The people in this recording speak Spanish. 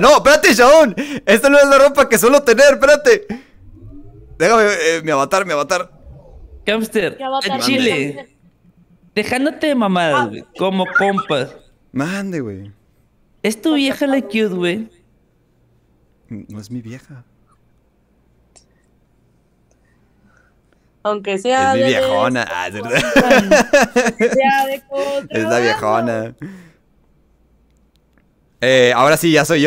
No, espérate, Shaun Esta no es la ropa que suelo tener, espérate. Déjame eh, mi avatar, mi avatar. Camster, Chile. Dejándote de mamadas, ah. güey. Como compas. Mande, güey. ¿Es tu vieja la cute, güey? No es mi vieja. Aunque sea. Es mi viejona. Ah, es la viejona. Eh, ahora sí, ya soy